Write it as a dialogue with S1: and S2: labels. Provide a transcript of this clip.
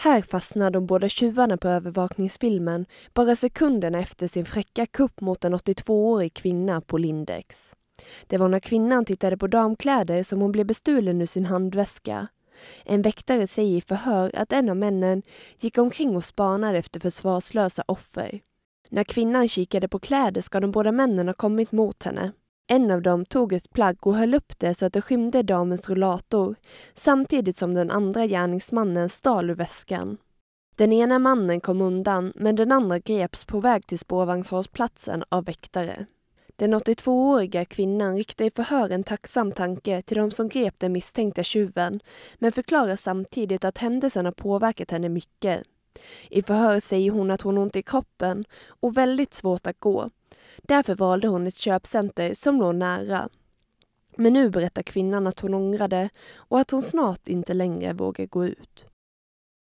S1: Här fastnar de båda tjuvarna på övervakningsfilmen bara sekunderna efter sin fräcka kupp mot en 82-årig kvinna på Lindex. Det var när kvinnan tittade på damkläder som hon blev bestulen ur sin handväska. En väktare säger i förhör att en av männen gick omkring och spanade efter försvarslösa offer. När kvinnan kikade på kläder ska de båda männen ha kommit mot henne. En av dem tog ett plagg och höll upp det så att det skymde damens rullator samtidigt som den andra gärningsmannen stal ur väskan. Den ena mannen kom undan men den andra greps på väg till spårvagnshållplatsen av väktare. Den 82-åriga kvinnan riktar i förhör en tacksam tanke till de som grep den misstänkta tjuven men förklarar samtidigt att händelsen har påverkat henne mycket. I förhör säger hon att hon har ont i kroppen och väldigt svårt att gå. Därför valde hon ett köpcenter som låg nära. Men nu berättar kvinnan att hon ångrade och att hon snart inte längre vågar gå ut.